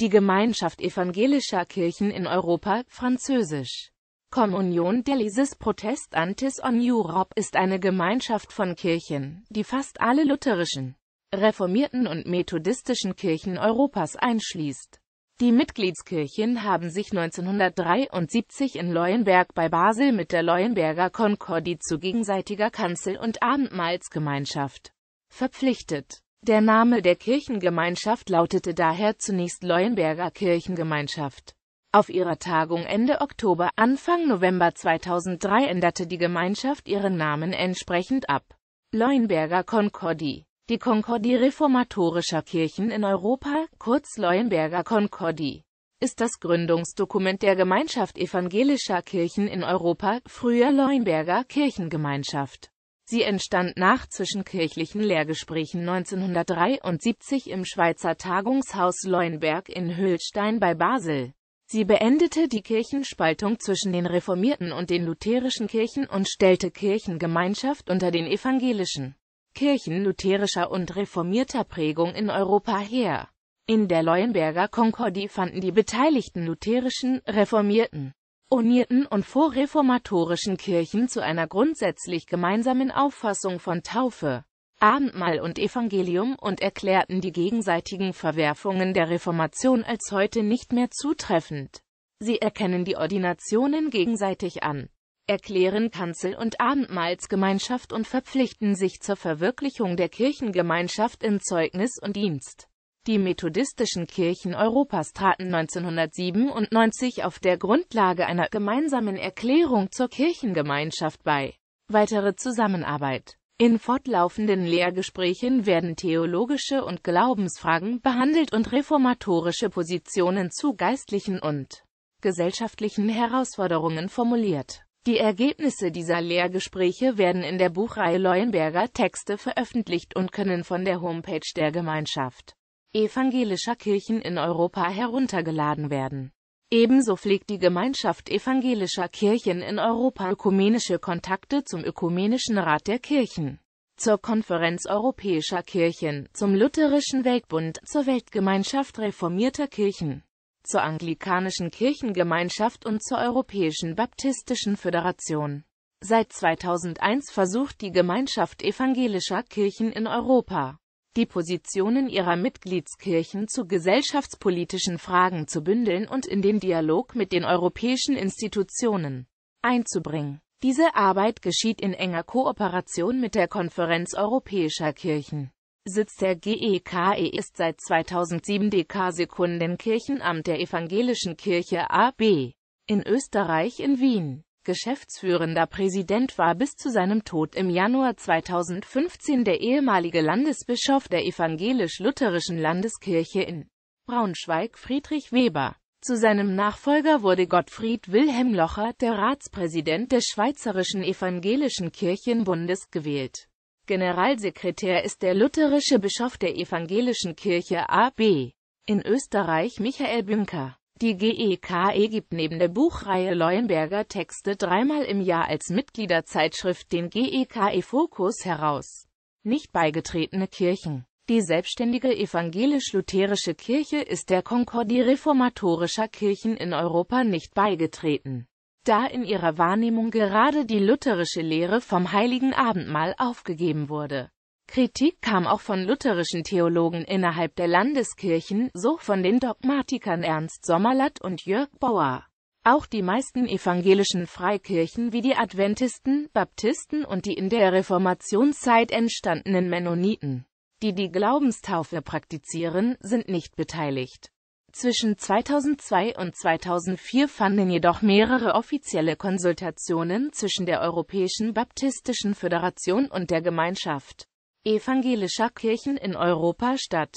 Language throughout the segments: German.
die Gemeinschaft evangelischer Kirchen in Europa, französisch. Communion des Protestantis en Europe ist eine Gemeinschaft von Kirchen, die fast alle lutherischen, reformierten und methodistischen Kirchen Europas einschließt. Die Mitgliedskirchen haben sich 1973 in Leuenberg bei Basel mit der Leuenberger Konkordie zu gegenseitiger Kanzel- und Abendmahlsgemeinschaft verpflichtet der Name der Kirchengemeinschaft lautete daher zunächst Leuenberger Kirchengemeinschaft. Auf ihrer Tagung Ende Oktober, Anfang November 2003 änderte die Gemeinschaft ihren Namen entsprechend ab. Leuenberger Konkordie Die Konkordie reformatorischer Kirchen in Europa, kurz Leuenberger Konkordie, ist das Gründungsdokument der Gemeinschaft evangelischer Kirchen in Europa, früher Leuenberger Kirchengemeinschaft. Sie entstand nach zwischenkirchlichen Lehrgesprächen 1973 im Schweizer Tagungshaus Leuenberg in Höhlstein bei Basel. Sie beendete die Kirchenspaltung zwischen den reformierten und den lutherischen Kirchen und stellte Kirchengemeinschaft unter den evangelischen Kirchen lutherischer und reformierter Prägung in Europa her. In der Leuenberger Konkordie fanden die beteiligten lutherischen, reformierten unierten und vorreformatorischen Kirchen zu einer grundsätzlich gemeinsamen Auffassung von Taufe, Abendmahl und Evangelium und erklärten die gegenseitigen Verwerfungen der Reformation als heute nicht mehr zutreffend. Sie erkennen die Ordinationen gegenseitig an, erklären Kanzel und Abendmahlsgemeinschaft und verpflichten sich zur Verwirklichung der Kirchengemeinschaft in Zeugnis und Dienst. Die methodistischen Kirchen Europas traten 1997 auf der Grundlage einer gemeinsamen Erklärung zur Kirchengemeinschaft bei. Weitere Zusammenarbeit In fortlaufenden Lehrgesprächen werden theologische und Glaubensfragen behandelt und reformatorische Positionen zu geistlichen und gesellschaftlichen Herausforderungen formuliert. Die Ergebnisse dieser Lehrgespräche werden in der Buchreihe Leuenberger Texte veröffentlicht und können von der Homepage der Gemeinschaft evangelischer Kirchen in Europa heruntergeladen werden. Ebenso pflegt die Gemeinschaft evangelischer Kirchen in Europa ökumenische Kontakte zum Ökumenischen Rat der Kirchen, zur Konferenz Europäischer Kirchen, zum Lutherischen Weltbund, zur Weltgemeinschaft reformierter Kirchen, zur Anglikanischen Kirchengemeinschaft und zur Europäischen Baptistischen Föderation. Seit 2001 versucht die Gemeinschaft evangelischer Kirchen in Europa, die Positionen ihrer Mitgliedskirchen zu gesellschaftspolitischen Fragen zu bündeln und in den Dialog mit den europäischen Institutionen einzubringen. Diese Arbeit geschieht in enger Kooperation mit der Konferenz Europäischer Kirchen. Sitz der GEKE e ist seit 2007 DK Sekundenkirchenamt der Evangelischen Kirche AB in Österreich in Wien. Geschäftsführender Präsident war bis zu seinem Tod im Januar 2015 der ehemalige Landesbischof der evangelisch-lutherischen Landeskirche in Braunschweig Friedrich Weber. Zu seinem Nachfolger wurde Gottfried Wilhelm Locher, der Ratspräsident des Schweizerischen Evangelischen Kirchenbundes, gewählt. Generalsekretär ist der lutherische Bischof der Evangelischen Kirche AB in Österreich Michael Bünker. Die GEKE gibt neben der Buchreihe Leuenberger Texte dreimal im Jahr als Mitgliederzeitschrift den GEKE Fokus heraus. Nicht beigetretene Kirchen Die selbstständige evangelisch-lutherische Kirche ist der Konkordie reformatorischer Kirchen in Europa nicht beigetreten, da in ihrer Wahrnehmung gerade die lutherische Lehre vom Heiligen Abendmahl aufgegeben wurde Kritik kam auch von lutherischen Theologen innerhalb der Landeskirchen, so von den Dogmatikern Ernst Sommerlatt und Jörg Bauer. Auch die meisten evangelischen Freikirchen wie die Adventisten, Baptisten und die in der Reformationszeit entstandenen Mennoniten, die die Glaubenstaufe praktizieren, sind nicht beteiligt. Zwischen 2002 und 2004 fanden jedoch mehrere offizielle Konsultationen zwischen der Europäischen Baptistischen Föderation und der Gemeinschaft evangelischer Kirchen in Europa statt.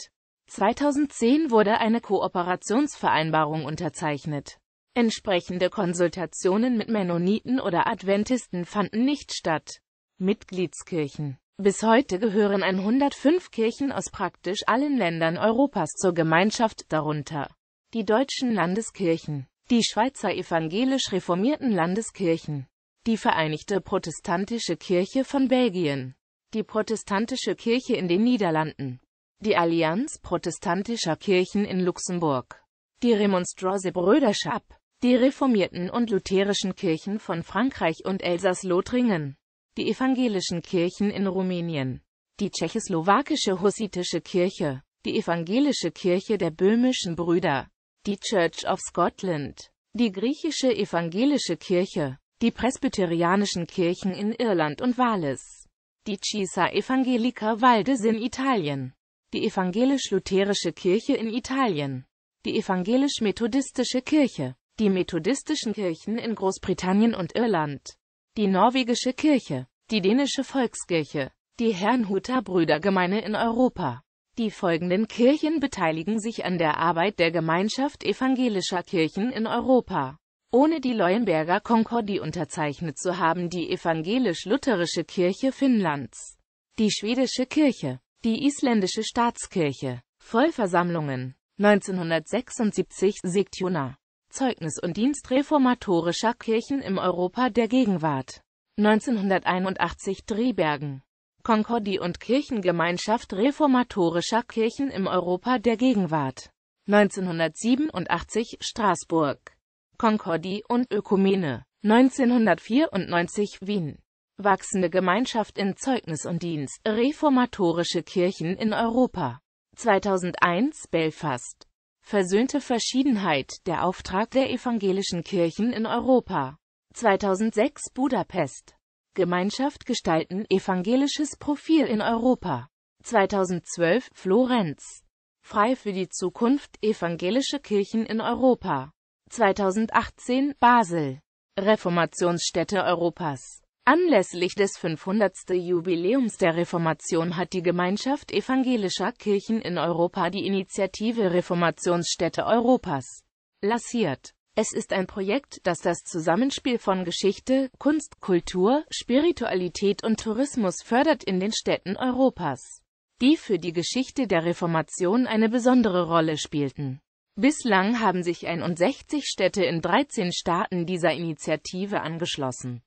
2010 wurde eine Kooperationsvereinbarung unterzeichnet. Entsprechende Konsultationen mit Mennoniten oder Adventisten fanden nicht statt. Mitgliedskirchen bis heute gehören 105 Kirchen aus praktisch allen Ländern Europas zur Gemeinschaft, darunter die deutschen Landeskirchen, die Schweizer evangelisch reformierten Landeskirchen, die Vereinigte Protestantische Kirche von Belgien, die protestantische Kirche in den Niederlanden, die Allianz protestantischer Kirchen in Luxemburg, die Remonstrose Brüderschaft, die reformierten und lutherischen Kirchen von Frankreich und Elsass-Lothringen, die evangelischen Kirchen in Rumänien, die tschechoslowakische Hussitische Kirche, die evangelische Kirche der böhmischen Brüder, die Church of Scotland, die griechische evangelische Kirche, die presbyterianischen Kirchen in Irland und Wales die Chiesa Evangelica Valdes in Italien, die evangelisch-lutherische Kirche in Italien, die evangelisch-methodistische Kirche, die methodistischen Kirchen in Großbritannien und Irland, die norwegische Kirche, die dänische Volkskirche, die Herrnhuter Brüdergemeine in Europa. Die folgenden Kirchen beteiligen sich an der Arbeit der Gemeinschaft evangelischer Kirchen in Europa ohne die Leuenberger Konkordie unterzeichnet zu haben, die evangelisch-lutherische Kirche Finnlands, die schwedische Kirche, die isländische Staatskirche, Vollversammlungen, 1976 Sektjuna, Zeugnis und Dienst reformatorischer Kirchen im Europa der Gegenwart, 1981 Drehbergen, Konkordie und Kirchengemeinschaft reformatorischer Kirchen im Europa der Gegenwart, 1987 Straßburg. Konkordie und Ökumene. 1994 Wien. Wachsende Gemeinschaft in Zeugnis und Dienst. Reformatorische Kirchen in Europa. 2001 Belfast. Versöhnte Verschiedenheit, der Auftrag der evangelischen Kirchen in Europa. 2006 Budapest. Gemeinschaft gestalten, evangelisches Profil in Europa. 2012 Florenz. Frei für die Zukunft, evangelische Kirchen in Europa. 2018 Basel Reformationsstätte Europas Anlässlich des 500. Jubiläums der Reformation hat die Gemeinschaft evangelischer Kirchen in Europa die Initiative Reformationsstätte Europas lanciert. Es ist ein Projekt, das das Zusammenspiel von Geschichte, Kunst, Kultur, Spiritualität und Tourismus fördert in den Städten Europas, die für die Geschichte der Reformation eine besondere Rolle spielten. Bislang haben sich 61 Städte in 13 Staaten dieser Initiative angeschlossen.